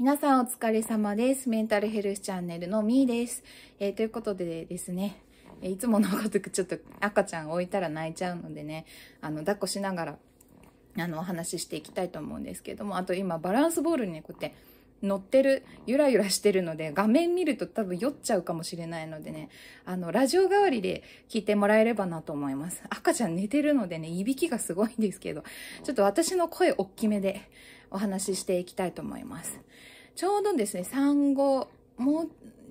皆さんお疲れ様です。メンタルヘルスチャンネルのみーです、えー、ということでですね、いつものごとくちょっと赤ちゃん置いたら泣いちゃうのでね、あの、抱っこしながら、あの、お話ししていきたいと思うんですけども、あと今バランスボールにね、こうやって乗ってる、ゆらゆらしてるので、画面見ると多分酔っちゃうかもしれないのでね、あの、ラジオ代わりで聞いてもらえればなと思います。赤ちゃん寝てるのでね、いびきがすごいんですけど、ちょっと私の声おっきめで、お話ししていきたいと思います。ちょうどですね、産後、もう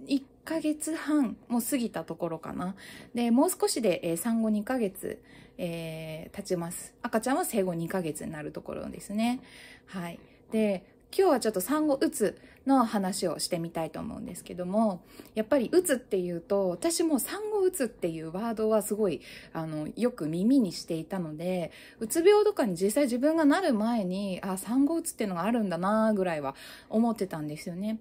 1ヶ月半も過ぎたところかな。で、もう少しで、えー、産後2ヶ月、えー、経ちます。赤ちゃんは生後2ヶ月になるところですね。はい。で、今日はちょっと産後うつの話をしてみたいと思うんですけども、やっぱりうつっていうと、私も産後うつっていうワードはすごい、あの、よく耳にしていたので、うつ病とかに実際自分がなる前に、あ、産後うつっていうのがあるんだなぐらいは思ってたんですよね。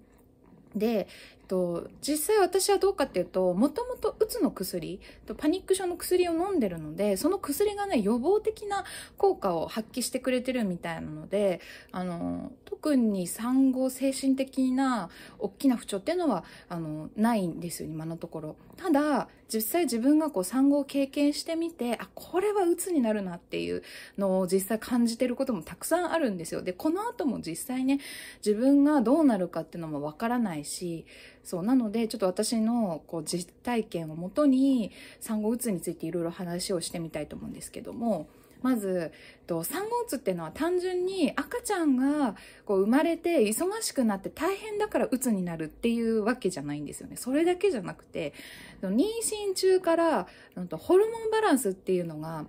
で、と、実際私はどうかっていうと、もともとうつの薬とパニック症の薬を飲んでるので、その薬がね、予防的な効果を発揮してくれてるみたいなので、あの、特に産後精神的な大きな不調っていうのは、あの、ないんですよ、今のところ。ただ、実際自分がこう産後を経験してみて、あ、これはうつになるなっていうのを実際感じてることもたくさんあるんですよ。で、この後も実際ね、自分がどうなるかっていうのもわからないし、そう、なので、ちょっと私のこう実体験をもとに、産後うつについていろいろ話をしてみたいと思うんですけども、まず、産後うつっていうのは単純に赤ちゃんがこう生まれて忙しくなって大変だからうつになるっていうわけじゃないんですよね。それだけじゃなくて、妊娠中からホルモンバランスっていうのが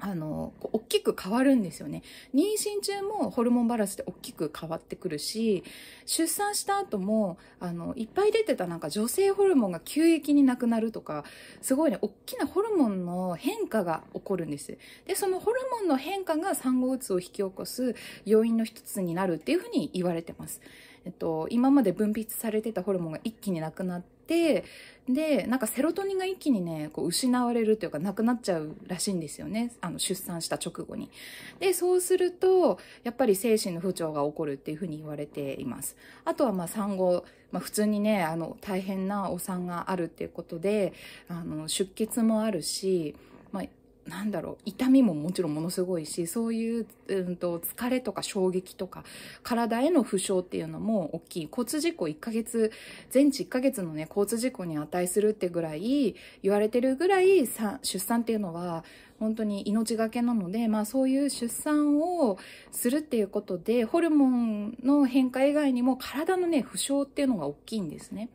あの、大きく変わるんですよね。妊娠中もホルモンバランスって大きく変わってくるし、出産した後も、あの、いっぱい出てたなんか女性ホルモンが急激になくなるとか、すごいね、大きなホルモンの変化が起こるんです。で、そのホルモンの変化が産後うつを引き起こす要因の一つになるっていうふうに言われてます。えっと、今まで分泌されてたホルモンが一気になくなって、て、で、なんかセロトニンが一気にね、こう失われるというかなくなっちゃうらしいんですよね。あの、出産した直後に。で、そうすると、やっぱり精神の不調が起こるっていうふうに言われています。あとはまあ産後、まあ普通にね、あの、大変なお産があるっていうことで、あの、出血もあるし、まあ、なんだろう、痛みももちろんものすごいし、そういう、うんと、疲れとか衝撃とか、体への負傷っていうのも大きい。交通事故1ヶ月、全治1ヶ月のね、交通事故に値するってぐらい、言われてるぐらい、出産っていうのは、本当に命がけなので、まあそういう出産をするっていうことで、ホルモンの変化以外にも体のね、負傷っていうのが大きいんですね。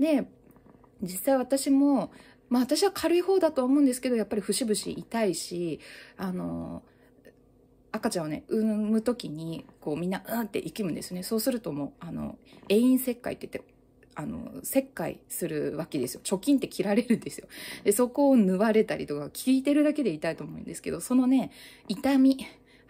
で、実際私も、まあ私は軽い方だと思うんですけど、やっぱり節々痛いし、あの、赤ちゃんをね、産む時に、こうみんな、うんって生きむんですね。そうするともう、あの、永遠切開って言って、あの、切開するわけですよ。貯金って切られるんですよ。で、そこを縫われたりとか、聞いてるだけで痛いと思うんですけど、そのね、痛み、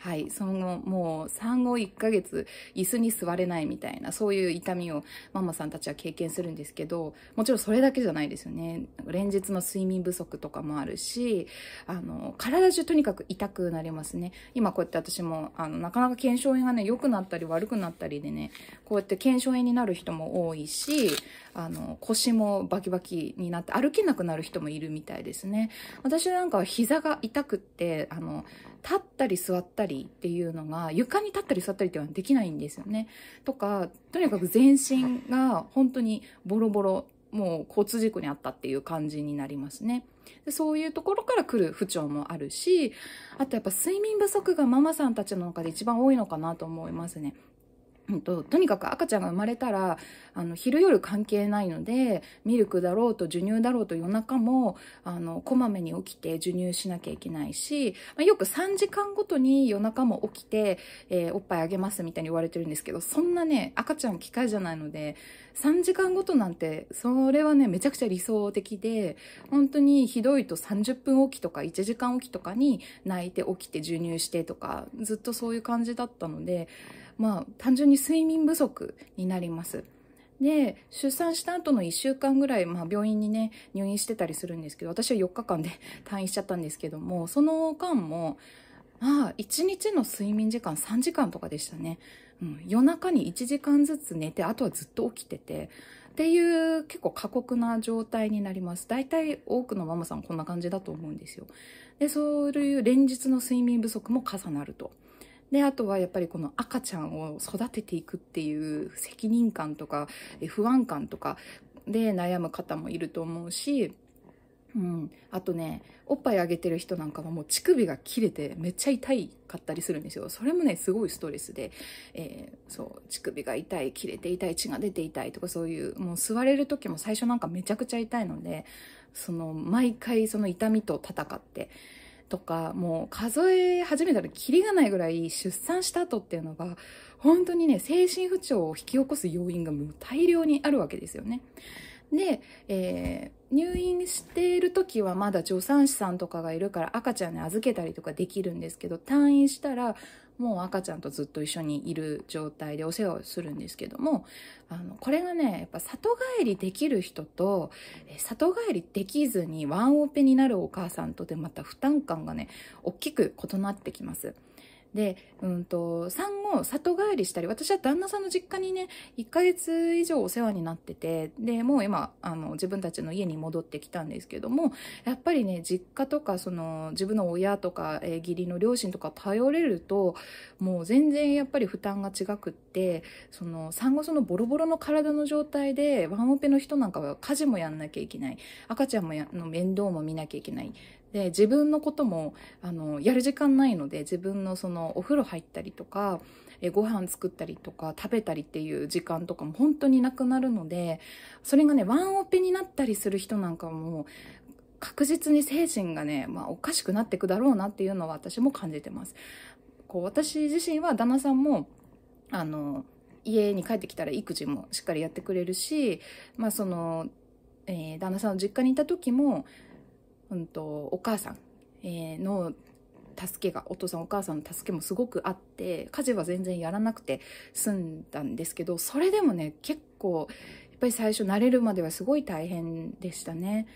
はい、そのもう産後1ヶ月椅子に座れないみたいなそういう痛みをママさんたちは経験するんですけどもちろんそれだけじゃないですよね連日の睡眠不足とかもあるしあの体中とにかく痛くなりますね今こうやって私もあのなかなか腱鞘炎がね良くなったり悪くなったりでねこうやって腱鞘炎になる人も多いしあの腰もバキバキになって歩けなくなる人もいるみたいですね私なんかは膝が痛くってあの立ったり座ったりりっていうのが床に立ったり座ったりっていうのはできないんですよね。とか、とにかく全身が本当にボロボロ、もう交通事故にあったっていう感じになりますね。でそういうところから来る不調もあるし、あとやっぱ睡眠不足がママさんたちの中で一番多いのかなと思いますね。と、とにかく赤ちゃんが生まれたらあの昼夜関係ないのでミルクだろうと授乳だろうと夜中もあのこまめに起きて授乳しなきゃいけないし、まあ、よく3時間ごとに夜中も起きて、えー、おっぱいあげますみたいに言われてるんですけどそんなね赤ちゃん機械じゃないので3時間ごとなんてそれはねめちゃくちゃ理想的で本当にひどいと30分起きとか1時間起きとかに泣いて起きて授乳してとかずっとそういう感じだったので。まあ、単純に睡眠不足になります。で、出産した後の1週間ぐらい、まあ、病院にね、入院してたりするんですけど、私は4日間で 退院しちゃったんですけども、その間も、まあ、1日の睡眠時間3時間とかでしたね。うん、夜中に1時間ずつ寝て、あとはずっと起きてて、っていう結構過酷な状態になります。大体多くのママさんこんな感じだと思うんですよ。で、そういう連日の睡眠不足も重なると。で、あとはやっぱりこの赤ちゃんを育てていくっていう責任感とか、不安感とかで悩む方もいると思うし、うん、あとねおっぱいあげてる人なんかはもう乳首が切れてめっちゃ痛いかったりするんですよそれもねすごいストレスで、えー、そう乳首が痛い切れて痛い血が出て痛いとかそういうもう吸われる時も最初なんかめちゃくちゃ痛いのでその毎回その痛みと戦ってとか、もう数え始めたらキリがないぐらい出産した後っていうのが、本当にね、精神不調を引き起こす要因がもう大量にあるわけですよね。で、えー、入院している時はまだ助産師さんとかがいるから赤ちゃんに預けたりとかできるんですけど、退院したらもう赤ちゃんとずっと一緒にいる状態でお世話をするんですけども、あの、これがね、やっぱ里帰りできる人と、里帰りできずにワンオペになるお母さんとでまた負担感がね、大きく異なってきます。で、うんと、産後、里帰りしたり、私は旦那さんの実家にね、1ヶ月以上お世話になってて、で、もう今、あの、自分たちの家に戻ってきたんですけども、やっぱりね、実家とか、その、自分の親とか、えー、義理の両親とか頼れると、もう全然やっぱり負担が違くって、その、産後そのボロボロの体の状態で、ワンオペの人なんかは家事もやんなきゃいけない。赤ちゃんもの面倒も見なきゃいけない。で自分のこともあのやる時間ないので自分のそのお風呂入ったりとかえご飯作ったりとか食べたりっていう時間とかも本当になくなるのでそれがねワンオペになったりする人なんかも確実に精神がね、まあ、おかしくなっていくだろうなっていうのは私も感じてます。こう私自身は旦那さんもあの家に帰ってきたら育児もしっかりやってくれるし、まあそのえー、旦那さんの実家にいた時もうんと、お母さん、えー、の助けが、お父さんお母さんの助けもすごくあって、家事は全然やらなくて済んだんですけど、それでもね、結構、やっぱり最初慣れるまではすごい大変でしたね。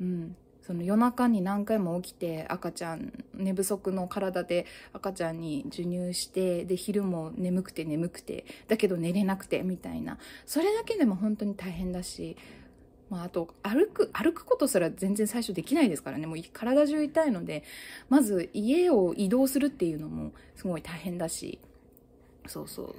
うん。その夜中に何回も起きて赤ちゃん寝不足の体で赤ちゃんに授乳してで昼も眠くて眠くてだけど寝れなくてみたいなそれだけでも本当に大変だしまあ、あと、歩く、歩くことすら全然最初できないですからね。もう体中痛いので、まず家を移動するっていうのもすごい大変だし。そうそう。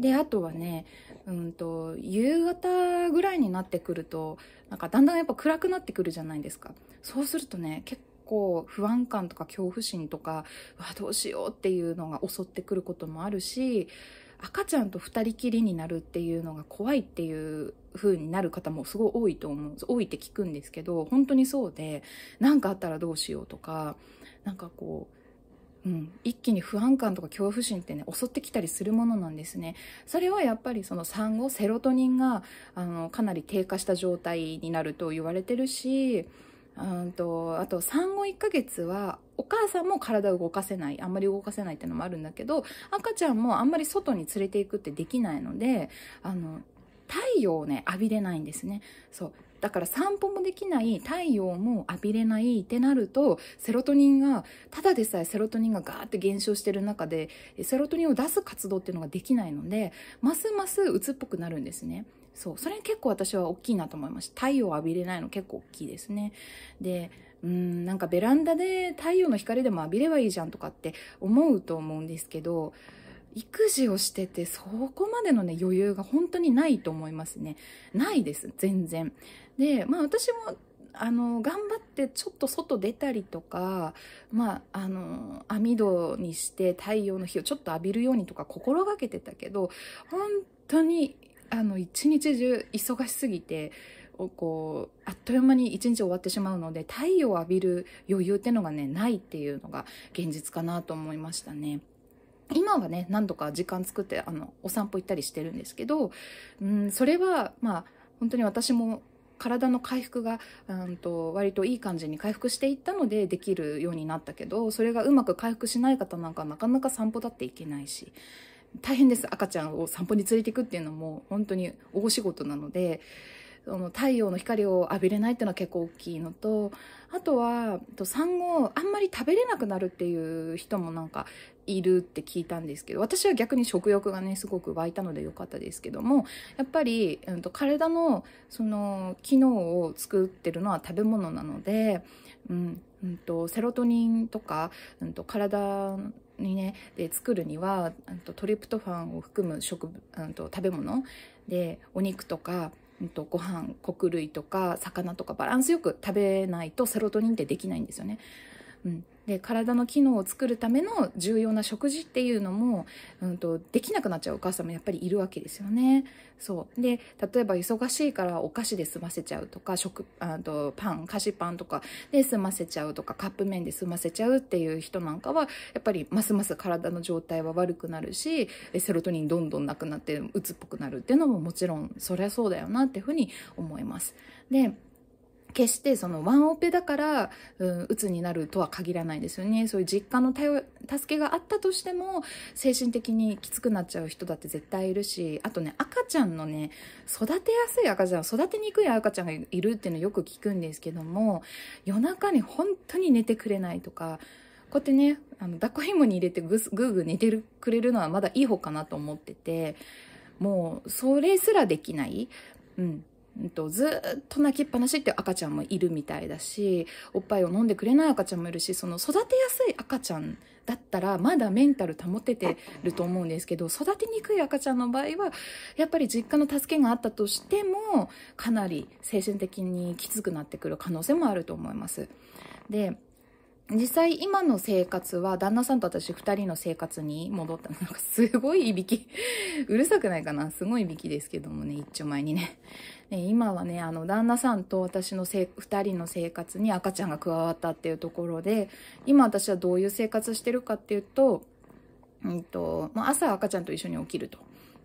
で、あとはね、うんと、夕方ぐらいになってくると、なんかだんだんやっぱ暗くなってくるじゃないですか。そうするとね、結構不安感とか恐怖心とか、わ、どうしようっていうのが襲ってくることもあるし、赤ちゃんと二人きりになるっていうのが怖いっていう風になる方もすごい多いと思う多いって聞くんですけど本当にそうで何かあったらどうしようとかなんかこううん、一気に不安感とか恐怖心ってね襲ってきたりするものなんですねそれはやっぱりその産後セロトニンがあのかなり低下した状態になると言われてるしうんとあと産後1ヶ月はお母さんも体を動かせないあんまり動かせないっていうのもあるんだけど赤ちゃんもあんまり外に連れていくってできないのであの太陽をね浴びれないんですねそうだから散歩もできない太陽も浴びれないってなるとセロトニンがただでさえセロトニンがガーって減少してる中でセロトニンを出す活動っていうのができないのでますます鬱っぽくなるんですねそうそれ結構私は大きいなと思いました太陽を浴びれないの結構大きいですねでうんなんかベランダで太陽の光でも浴びればいいじゃんとかって思うと思うんですけど育児をしててそこまでのね余裕が本当にないと思いますねないです全然でまあ私もあの頑張ってちょっと外出たりとか、まあ、あの網戸にして太陽の日をちょっと浴びるようにとか心がけてたけど本当にあの一日中忙しすぎてこうあっという間に一日終わってしまうので太陽を浴びる余裕ってのがねないっていうのが現実かなと思いましたね。今はね、何度か時間作って、あの、お散歩行ったりしてるんですけど、うん、それは、まあ、本当に私も体の回復が、うんと、割といい感じに回復していったのでできるようになったけど、それがうまく回復しない方なんかなかなか散歩だっていけないし、大変です。赤ちゃんを散歩に連れていくっていうのも、本当に大仕事なので、その太陽の光を浴びれないっていうのは結構大きいのと、あとは、産後、あんまり食べれなくなるっていう人もなんかいるって聞いたんですけど私は逆に食欲がねすごく湧いたので良かったですけどもやっぱり、うん、と体のその機能を作ってるのは食べ物なので、うんうん、とセロトニンとか、うん、と体にねで作るには、うん、とトリプトファンを含む食、うん、と食べ物でお肉とかご飯穀類とか魚とかバランスよく食べないとセロトニンってできないんですよね。うん、で体の機能を作るための重要な食事っていうのも、うんと、できなくなっちゃうお母さんもやっぱりいるわけですよね。そうで例えば忙しいからお菓子で済ませちゃうとか食あとパン菓子パンとかで済ませちゃうとかカップ麺で済ませちゃうっていう人なんかはやっぱりますます体の状態は悪くなるしセロトニンどんどんなくなって鬱っぽくなるっていうのももちろんそりゃそうだよなっていうふうに思います。で決してそのワンオペだから、うん、鬱になるとは限らないですよね。そういう実家の助けがあったとしても、精神的にきつくなっちゃう人だって絶対いるし、あとね、赤ちゃんのね、育てやすい赤ちゃん、育てにくい赤ちゃんがいるっていうのよく聞くんですけども、夜中に本当に寝てくれないとか、こうやってね、あの、抱っこ紐に入れてぐぐーぐー寝てるくれるのはまだいい方かなと思ってて、もう、それすらできない。うん。うんと、ずっと泣きっぱなしっていう赤ちゃんもいるみたいだし、おっぱいを飲んでくれない赤ちゃんもいるし、その育てやすい赤ちゃんだったらまだメンタル保ててると思うんですけど、育てにくい赤ちゃんの場合は、やっぱり実家の助けがあったとしても、かなり精神的にきつくなってくる可能性もあると思います。で、実際今の生活は旦那さんと私2人の生活に戻ったのがすごいいびき うるさくないかなすごいいびきですけどもね一丁前にねね今はねあの旦那さんと私のせ2人の生活に赤ちゃんが加わったっていうところで今私はどういう生活してるかっていうと,、うんと、と朝赤ちゃんと一緒に起きると。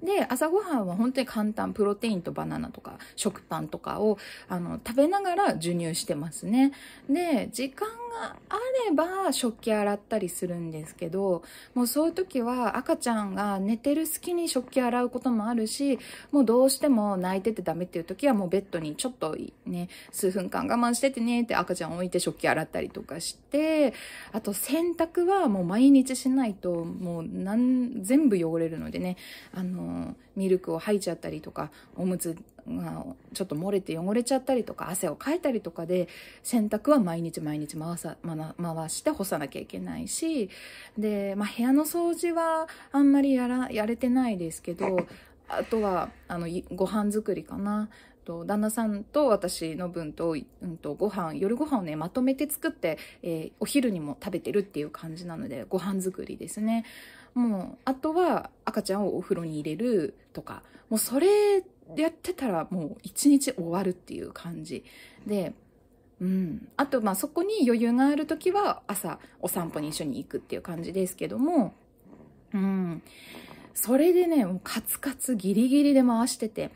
で、朝ごはんは本当に簡単、プロテインとバナナとか、食パンとかを、あの、食べながら授乳してますね。で、時間があれば食器洗ったりするんですけど、もうそういう時は赤ちゃんが寝てる隙に食器洗うこともあるし、もうどうしても泣いててダメっていう時はもうベッドにちょっとね、数分間我慢しててねって赤ちゃん置いて食器洗ったりとかして、あと洗濯はもう毎日しないと、もう全部汚れるのでね、あの、ミルクを吐いちゃったりとかおむつがちょっと漏れて汚れちゃったりとか汗をかいたりとかで洗濯は毎日毎日回さ、ま、回して干さなきゃいけないしで、まあ、部屋の掃除はあんまりやらやれてないですけどあとはあのご飯作りかな。と旦那さんと私の分と,、うん、とご飯夜ご飯をねまとめて作って、えー、お昼にも食べてるっていう感じなのでご飯作りですねもう、あとは赤ちゃんをお風呂に入れるとか、もうそれやってたらもう一日終わるっていう感じで、うん。あと、まあそこに余裕がある時は朝お散歩に一緒に行くっていう感じですけども、うん。それでね、もうカツカツギリギリで回してて、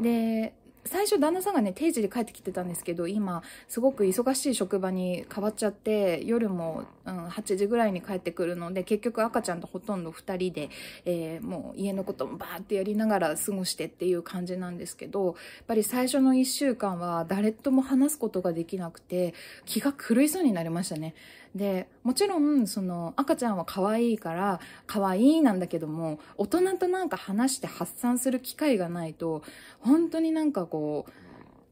で、最初旦那さんがね、定時で帰ってきてたんですけど、今、すごく忙しい職場に変わっちゃって、夜も、うん、8時ぐらいに帰ってくるので、結局赤ちゃんとほとんど2人で、えー、もう家のこともバーってやりながら過ごしてっていう感じなんですけど、やっぱり最初の1週間は誰とも話すことができなくて、気が狂いそうになりましたね。でもちろんその赤ちゃんは可愛いから可愛いなんだけども大人となんか話して発散する機会がないと本当になんかこ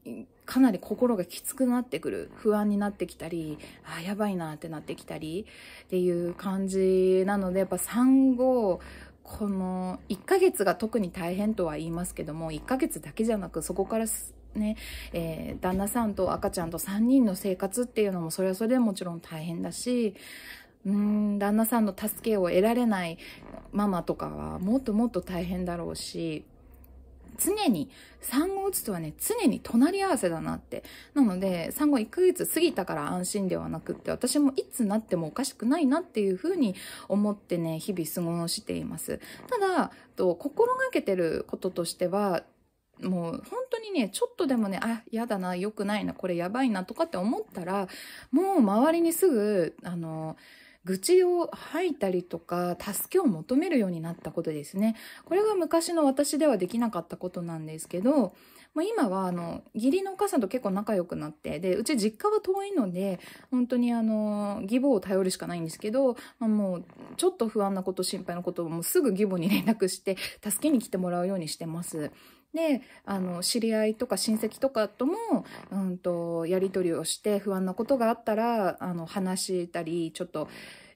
うかなり心がきつくなってくる不安になってきたりあやばいなってなってきたりっていう感じなのでやっぱ産後この1ヶ月が特に大変とは言いますけども1ヶ月だけじゃなくそこからね、えー、旦那さんと赤ちゃんと3人の生活っていうのもそれはそれでもちろん大変だし、うん、旦那さんの助けを得られないママとかはもっともっと大変だろうし、常に、産後うつとはね、常に隣り合わせだなって。なので、産後1ヶ月過ぎたから安心ではなくって、私もいつなってもおかしくないなっていうふうに思ってね、日々過ごしています。ただ、と心がけてることとしては、もう本当にね、ちょっとでもね、あ、やだな、良くないな、これやばいなとかって思ったら、もう周りにすぐ、あの、愚痴を吐いたりとか、助けを求めるようになったことですね。これが昔の私ではできなかったことなんですけど、ま今は、あの、義理のお母さんと結構仲良くなって、で、うち実家は遠いので、本当にあの、義母を頼るしかないんですけど、まあ、もう、ちょっと不安なこと、心配なことをもうすぐ義母に連絡して、助けに来てもらうようにしてます。で、あの、知り合いとか親戚とかとも、うんと、やり取りをして、不安なことがあったら、あの、話したり、ちょっと、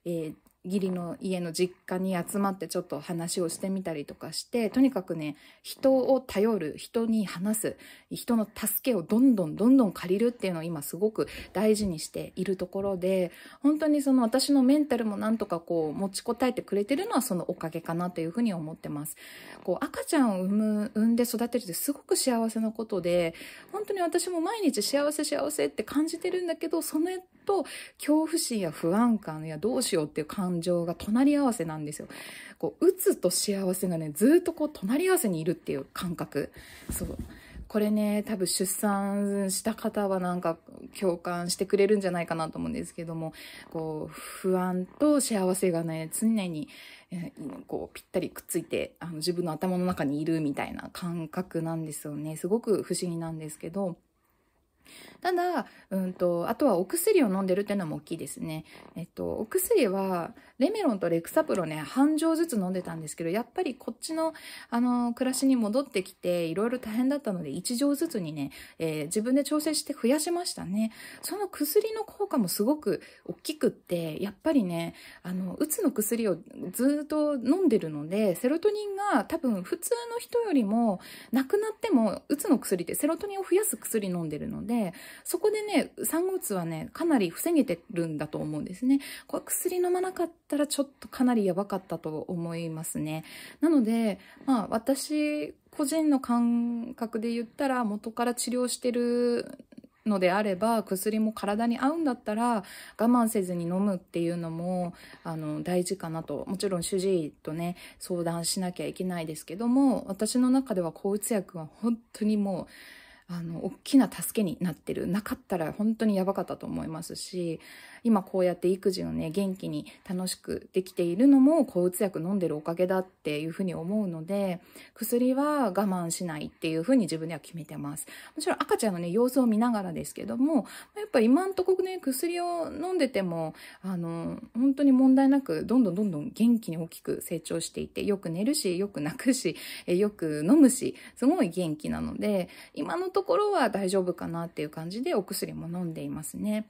えー、義理の家の実家に集まってちょっと話をしてみたりとかして、とにかくね、人を頼る、人に話す、人の助けをどんどんどんどん借りるっていうのを今すごく大事にしているところで、本当にその私のメンタルもなんとかこう持ちこたえてくれてるのはそのおかげかなというふうに思ってます。こう赤ちゃんを産む、産んで育てるってすごく幸せなことで、本当に私も毎日幸せ幸せって感じてるんだけど、それと恐怖心や不安感やどうしようっていう感情が隣り合わせなんですよ。こう、鬱と幸せがね、ずっとこう、隣り合わせにいるっていう感覚。そう。これね、多分出産した方はなんか共感してくれるんじゃないかなと思うんですけども、こう、不安と幸せがね、常に、えー、こう、ぴったりくっついて、あの、自分の頭の中にいるみたいな感覚なんですよね。すごく不思議なんですけど、ただ、うんと、あとはお薬を飲んでるっていうのも大きいですね。えっと、お薬は、レメロンとレクサプロね、半錠ずつ飲んでたんですけど、やっぱりこっちの、あの、暮らしに戻ってきて、いろいろ大変だったので、1錠ずつにね、えー、自分で調整して増やしましたね。その薬の効果もすごく大きくって、やっぱりね、あの、うつの薬をずっと飲んでるので、セロトニンが多分普通の人よりも、亡くなっても、うつの薬ってセロトニンを増やす薬飲んでるので、で、そこでね、産後うつはね、かなり防げてるんだと思うんですね。これ薬飲まなかったらちょっとかなりやばかったと思いますね。なので、まあ私個人の感覚で言ったら元から治療してるのであれば薬も体に合うんだったら我慢せずに飲むっていうのもあの大事かなともちろん主治医とね相談しなきゃいけないですけども私の中では抗うつ薬は本当にもうあの、大きな助けになってる。なかったら本当にやばかったと思いますし、今こうやって育児をね、元気に楽しくできているのも、抗うつ薬飲んでるおかげだっていうふうに思うので、薬は我慢しないっていうふうに自分では決めてます。もちろん赤ちゃんのね、様子を見ながらですけども、やっぱ今んとこね、薬を飲んでても、あの、本当に問題なく、どんどんどんどん元気に大きく成長していて、よく寝るし、よく泣くし、よく飲むし、すごい元気なので、今のとところは大丈夫かなっていう感じでお薬も飲んでいますね。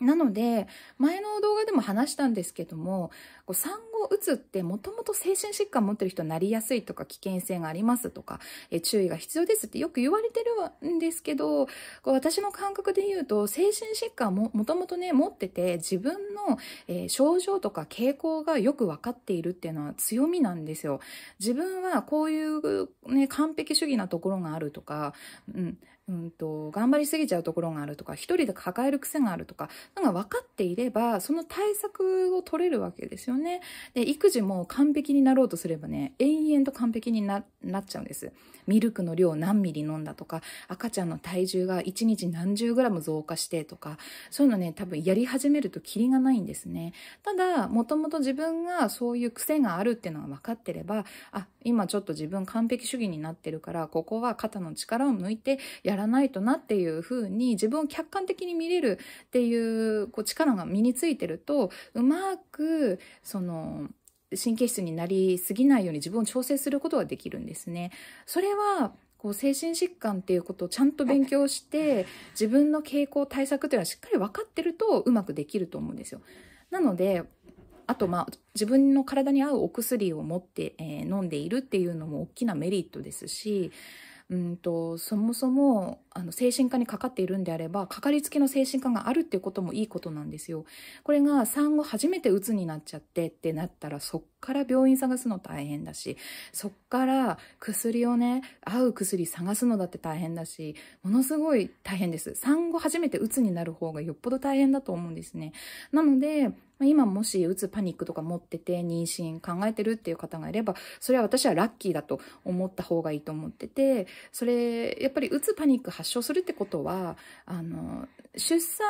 なので、前の動画でも話したんですけども、産後打つってもともと精神疾患持ってる人になりやすいとか危険性がありますとか、注意が必要ですってよく言われてるんですけど、私の感覚で言うと、精神疾患ももともとね、持ってて自分の、症状とか傾向がよくわかっているっていうのは強みなんですよ。自分はこういうね、完璧主義なところがあるとか、うん、うんと、頑張りすぎちゃうところがあるとか、一人で抱える癖があるとか、なんか分かっていれば、その対策を取れるわけですよね。で、育児も完璧になろうとすればね、延々と完璧になっちゃうんです。ミルクの量何ミリ飲んだとか、赤ちゃんの体重が一日何十グラム増加してとか、そういうのね、多分やり始めるとキリがないんですね。ただ、もともと自分がそういう癖があるっていうのが分かってれば、あ、今ちょっと自分完璧主義になってるから、ここは肩の力を抜いてやらないとなっていうふうに自分を客観的に見れるっていうこう力が身についてるとうまくその神経質になりすぎないように自分を調整することができるんですね。それはこう精神疾患っていうことをちゃんと勉強して自分の傾向対策っていうのはしっかり分かってるとうまくできると思うんですよ。なのであとまあ自分の体に合うお薬を持って、えー、飲んでいるっていうのも大きなメリットですしうんと、そもそも、あの、精神科にかかっているんであれば、かかりつけの精神科があるっていうこともいいことなんですよ。これが産後初めてうつになっちゃってってなったら、速から病院探すの大変だし、そっから薬をね、合う薬探すのだって大変だし、ものすごい大変です。産後初めて鬱になる方がよっぽど大変だと思うんですね。なので、今もし鬱パニックとか持ってて妊娠考えてるっていう方がいれば、それは私はラッキーだと思った方がいいと思ってて、それ、やっぱり鬱パニック発症するってことは、あの、出産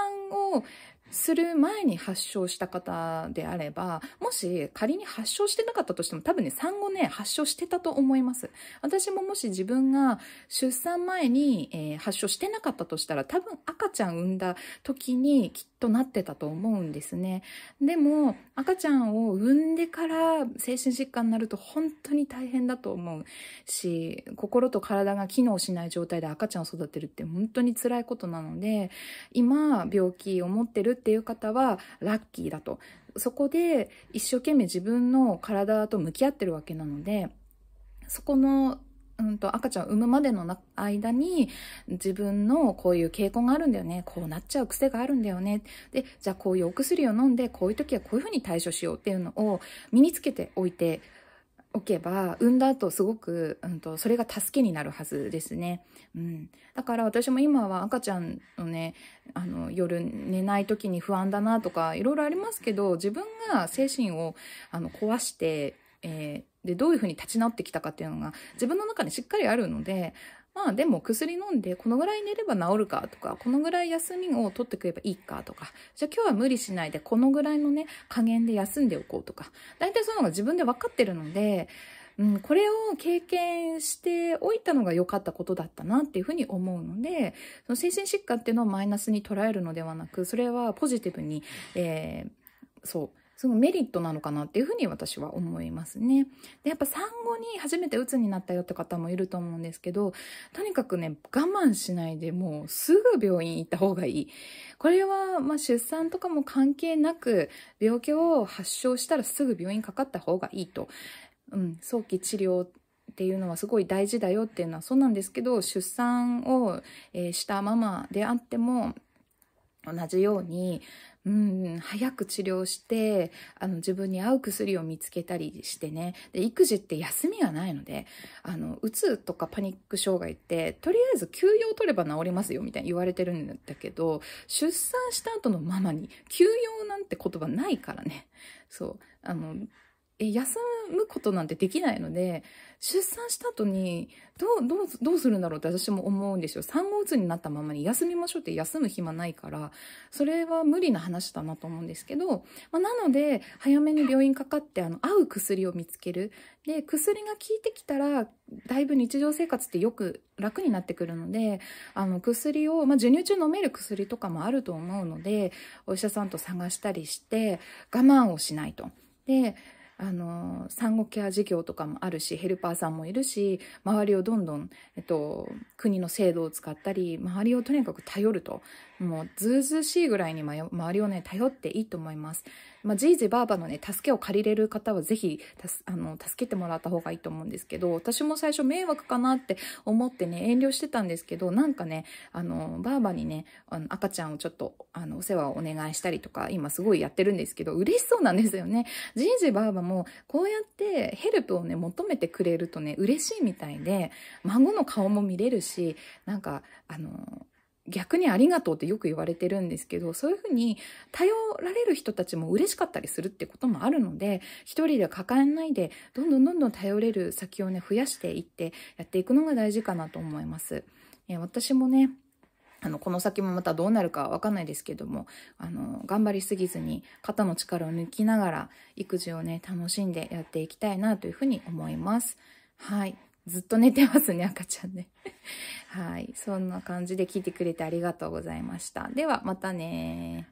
をする前に発症した方であれば、もし仮に発症してなかったとしても多分ね、産後ね、発症してたと思います。私ももし自分が出産前に、えー、発症してなかったとしたら多分赤ちゃん産んだ時にきっとなってたと思うんですね。でも、赤ちゃんを産んでから精神疾患になると本当に大変だと思うし、心と体が機能しない状態で赤ちゃんを育てるって本当に辛いことなので、今、病気を持ってるっていう方はラッキーだと。そこで一生懸命自分の体と向き合ってるわけなので、そこのうんと、赤ちゃん産むまでの間に、自分のこういう傾向があるんだよね。こうなっちゃう癖があるんだよね。で、じゃあこういうお薬を飲んで、こういう時はこういうふうに対処しようっていうのを身につけておいて、おけば、産んだ後すごく、うんと、それが助けになるはずですね。うん。だから私も今は赤ちゃんのね、あの、夜寝ない時に不安だなとか、いろいろありますけど、自分が精神を、あの、壊して、えー、で、どういうふうに立ち直ってきたかっていうのが自分の中にしっかりあるので、まあでも薬飲んでこのぐらい寝れば治るかとか、このぐらい休みを取ってくればいいかとか、じゃあ今日は無理しないでこのぐらいのね、加減で休んでおこうとか、大体そういうのが自分で分かってるので、うん、これを経験しておいたのが良かったことだったなっていうふうに思うので、その精神疾患っていうのをマイナスに捉えるのではなく、それはポジティブに、えー、そう、すごいメリットなのかなっていうふうに私は思いますね。で、やっぱ産後に初めて鬱になったよって方もいると思うんですけど、とにかくね、我慢しないでもうすぐ病院行った方がいい。これは、まあ、出産とかも関係なく、病気を発症したらすぐ病院かかった方がいいと。うん、早期治療っていうのはすごい大事だよっていうのはそうなんですけど、出産を、えしたままであっても、同じように、うん、早く治療して、あの、自分に合う薬を見つけたりしてね。で、育児って休みがないので、あの、うつとかパニック障害って、とりあえず休養取れば治りますよ、みたいに言われてるんだけど、出産した後のママに、休養なんて言葉ないからね。そう。あの、休むことなんてできないので、出産した後に、どう、どう、どうするんだろうって私も思うんですよ。産後うつになったままに休みましょうって休む暇ないから、それは無理な話だなと思うんですけど、まあ、なので、早めに病院かかって、あの、合う薬を見つける。で、薬が効いてきたら、だいぶ日常生活ってよく楽になってくるので、あの、薬を、まあ、授乳中飲める薬とかもあると思うので、お医者さんと探したりして、我慢をしないと。で、あの、産後ケア事業とかもあるし、ヘルパーさんもいるし、周りをどんどん、えっと、国の制度を使ったり、周りをとにかく頼ると、もう、ずうずうしいぐらいに周りをね、頼っていいと思います。まあ、じいじばあばのね、助けを借りれる方はぜひ、あの、助けてもらった方がいいと思うんですけど、私も最初迷惑かなって思ってね、遠慮してたんですけど、なんかね、あの、ばあばにね、あの赤ちゃんをちょっと、あの、お世話をお願いしたりとか、今すごいやってるんですけど、嬉しそうなんですよね。じいじばあばも、こうやってヘルプをね、求めてくれるとね、嬉しいみたいで、孫の顔も見れるし、なんか、あの、逆にありがとうってよく言われてるんですけど、そういうふうに頼られる人たちも嬉しかったりするってこともあるので、一人で抱えないで、どんどんどんどん頼れる先をね、増やしていってやっていくのが大事かなと思います。え私もね、あの、この先もまたどうなるかわかんないですけども、あの、頑張りすぎずに肩の力を抜きながら育児をね、楽しんでやっていきたいなというふうに思います。はい。ずっと寝てますね、赤ちゃんね。はい。そんな感じで聞いてくれてありがとうございました。では、またね